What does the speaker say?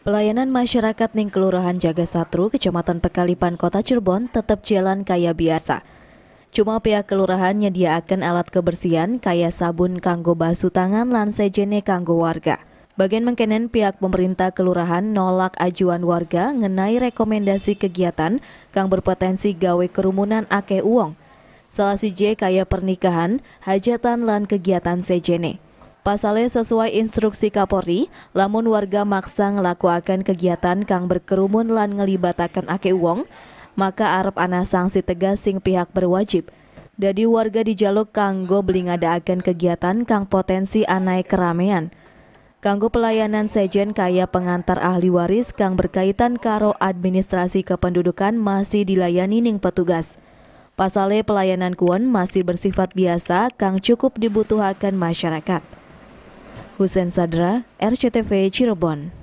Pelayanan masyarakat Ning Kelurahan Jaga Kecamatan Pekalipan, Kota Cirebon tetap jalan kaya biasa. Cuma pihak kelurahan nyediakan alat kebersihan kaya sabun kanggo basuh tangan lan sejene kanggo warga. Bagian mengkenen pihak pemerintah kelurahan nolak ajuan warga mengenai rekomendasi kegiatan kang berpotensi gawe kerumunan akeh uang. Salah si J kaya pernikahan, hajatan lan kegiatan sejene. Pasalnya sesuai instruksi Kapolri, lamun warga maksa ngelakuakan kegiatan kang berkerumun lan ngelibatakan ake wong, maka Arab ana sanksi tegas sing pihak berwajib. Jadi warga dijaluk kanggo ngadaakan kegiatan kang potensi anai keramean. Kanggo pelayanan sejen kaya pengantar ahli waris kang berkaitan karo administrasi kependudukan masih dilayani ning petugas. Pasalnya pelayanan kuon masih bersifat biasa kang cukup dibutuhkan masyarakat. Husen Sadra, RCTV Cirebon.